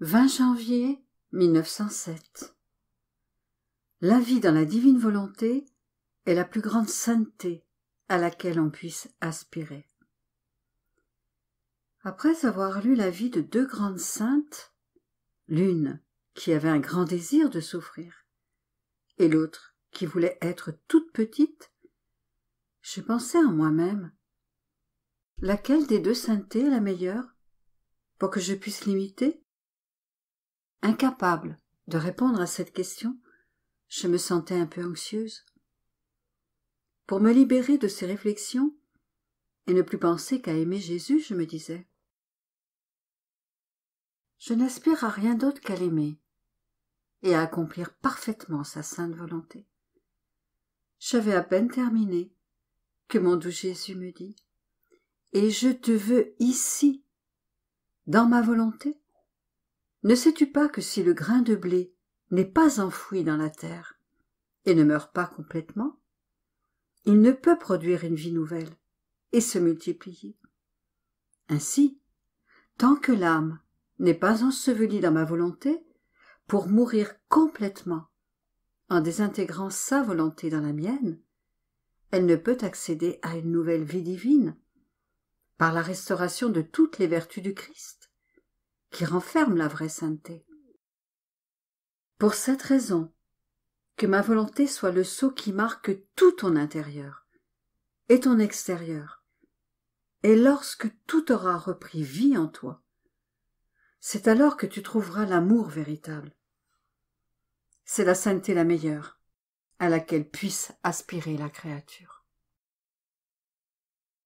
20 janvier 1907 La vie dans la divine volonté est la plus grande sainteté à laquelle on puisse aspirer. Après avoir lu la vie de deux grandes saintes, l'une qui avait un grand désir de souffrir, et l'autre qui voulait être toute petite, je pensais en moi-même laquelle des deux saintetés est la meilleure pour que je puisse l'imiter Incapable de répondre à cette question, je me sentais un peu anxieuse. Pour me libérer de ces réflexions et ne plus penser qu'à aimer Jésus, je me disais Je n'aspire à rien d'autre qu'à l'aimer et à accomplir parfaitement sa sainte volonté. J'avais à peine terminé que mon doux Jésus me dit Et je te veux ici, dans ma volonté ne sais-tu pas que si le grain de blé n'est pas enfoui dans la terre et ne meurt pas complètement, il ne peut produire une vie nouvelle et se multiplier. Ainsi, tant que l'âme n'est pas ensevelie dans ma volonté, pour mourir complètement, en désintégrant sa volonté dans la mienne, elle ne peut accéder à une nouvelle vie divine, par la restauration de toutes les vertus du Christ qui renferme la vraie sainteté. Pour cette raison, que ma volonté soit le sceau qui marque tout ton intérieur et ton extérieur, et lorsque tout aura repris vie en toi, c'est alors que tu trouveras l'amour véritable. C'est la sainteté la meilleure à laquelle puisse aspirer la créature.